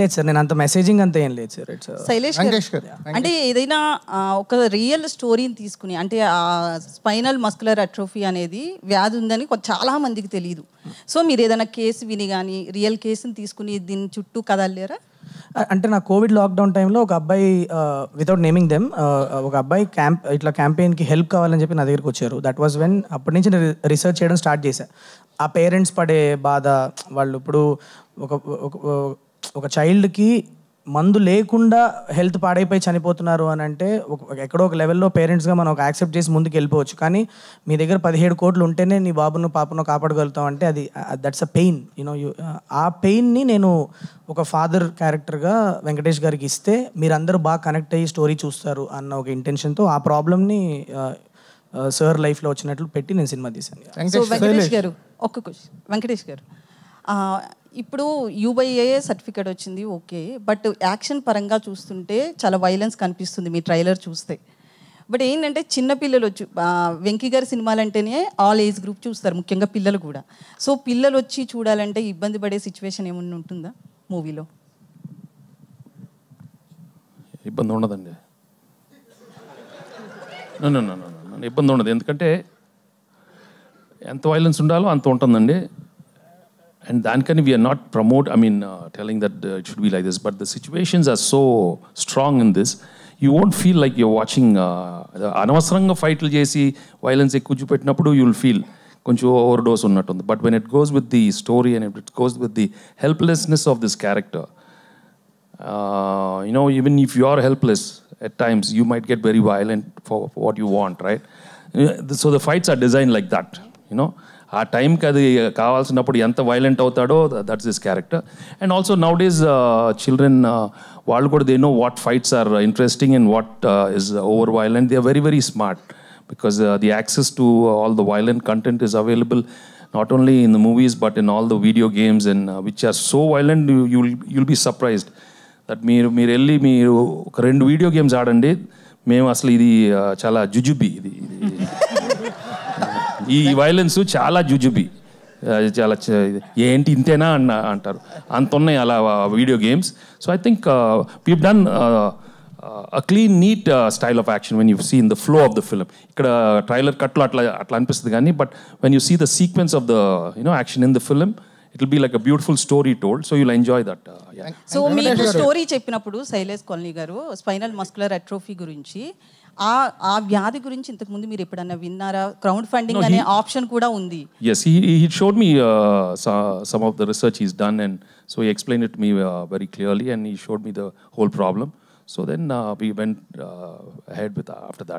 లేదు సార్ నేను అంత మెసేజింగ్ అంత ఏం లేదు సార్ uh, శైలేష్ అంటే ఏదైనా ఒక రియల్ స్టోరీని తీసుకుని అంటే ఆ స్పైనల్ మస్కులర్ అట్రోఫీ అనేది వ్యాధి ఉందని చాలా మందికి తెలియదు సో మీరు ఏదైనా కేసు విని కానీ రియల్ కేసుని తీసుకుని దీని చుట్టూ కదలేరా అంటే నా కోవిడ్ లాక్డౌన్ టైంలో ఒక అబ్బాయి వితౌట్ నేమింగ్ దెమ్ ఒక అబ్బాయి క్యాంప్ ఇట్లా క్యాంపెయిన్కి హెల్ప్ కావాలని చెప్పి నా దగ్గరికి వచ్చారు దట్ వాజ్ వెన్ అప్పటి నుంచి నేను రీసెర్చ్ చేయడం స్టార్ట్ చేశాను ఆ పేరెంట్స్ పడే బాధ వాళ్ళు ఇప్పుడు ఒక ఒక చైల్డ్కి మందు లేకుండా హెల్త్ పాడైపోయి చనిపోతున్నారు అని అంటే ఒక ఎక్కడో ఒక లెవెల్లో పేరెంట్స్గా మనం ఒక యాక్సెప్ట్ చేసి ముందుకు వెళ్ళిపోవచ్చు కానీ మీ దగ్గర పదిహేడు కోట్లు ఉంటేనే నీ బాబును పాపను కాపాడగలుగుతాం అంటే అది దట్స్ అ పెయిన్ యూనో ఆ పెయిన్ని నేను ఒక ఫాదర్ క్యారెక్టర్గా వెంకటేష్ గారికి ఇస్తే మీరందరూ బాగా కనెక్ట్ అయ్యి స్టోరీ చూస్తారు అన్న ఒక ఇంటెన్షన్తో ఆ ప్రాబ్లమ్ని సార్ లైఫ్లో వచ్చినట్లు పెట్టి నేను సినిమా తీశాను వెంకటేష్ గారు ఒక్క క్వశ్చన్ వెంకటేష్ గారు ఇప్పుడు యూబైఏ సర్టిఫికేట్ వచ్చింది ఓకే బట్ యాక్షన్ పరంగా చూస్తుంటే చాలా వైలెన్స్ కనిపిస్తుంది మీ ట్రైలర్ చూస్తే బట్ ఏంటంటే చిన్నపిల్లలు వచ్చి వెంకీ గారి సినిమాలు అంటేనే ఆల్ ఏజ్ గ్రూప్ చూస్తారు ముఖ్యంగా పిల్లలు కూడా సో పిల్లలు వచ్చి చూడాలంటే ఇబ్బంది పడే సిచ్యువేషన్ ఏమన్నా ఉంటుందా మూవీలో ఇబ్బంది ఉండదండి ఇబ్బంది ఉండదు ఎందుకంటే ఎంత వైలెన్స్ ఉండాలో అంత ఉంటుందండి and then, can we are not promote. I mean, uh, telling that uh, it should be like this, but the situations are so strong in this. You won't feel like you're watching అనవసరంగా ఫైట్లు చేసి violence ఎక్కువ చూపెట్టినప్పుడు you'll feel కొంచెం overdose ఉన్నట్టుంది but when it goes with the story and it goes with the helplessness of this character you know even if you are helpless at times you might get very violent for what you want right uh, so the fights are designed like that you know ఆ టైంకి అది కావాల్సినప్పుడు ఎంత violent అవుతాడో that's this character and also nowadays children వాళ్ళు కూడా they know what fights are interesting and what is over violent they are very very smart because the access to all the violent content is available not only in the movies but in all the video games and which are so violent you'll you'll be surprised that మీరు మీరు వెళ్ళి మీరు ఒక రెండు video games ఆడండి మేము అసలు ఇది uh, చాలా జుజుబి ఇది ఈ వైలెన్స్ చాలా జుజుబి చాలా ఏంటి ఇంతేనా అన్న అంటారు అంత ఉన్నాయి అలా video games so I think we done a clean neat style of action when you see in the flow of the film ఇక్కడ ట్రైలర్ కట్లో అట్లా అట్లా అనిపిస్తుంది కానీ but when you see the sequence of the you know action in the film it be like a beautiful story told so you'll enjoy that so మీకు story చెప్పినప్పుడు శైలేష్ కాలనీ గారు spinal muscular atrophy గురించి ఆ ఆ వ్యాధి గురించి ఇంతకుముందు మీరు ఎప్పుడన్నా విన్నారా క్రౌడ్ ఫండింగ్ అనే ఆప్షన్ కూడా ఉంది of the research he's done and so he explained done to me uh, very clearly and he showed me the whole problem so then uh, we went uh, ahead with uh, after that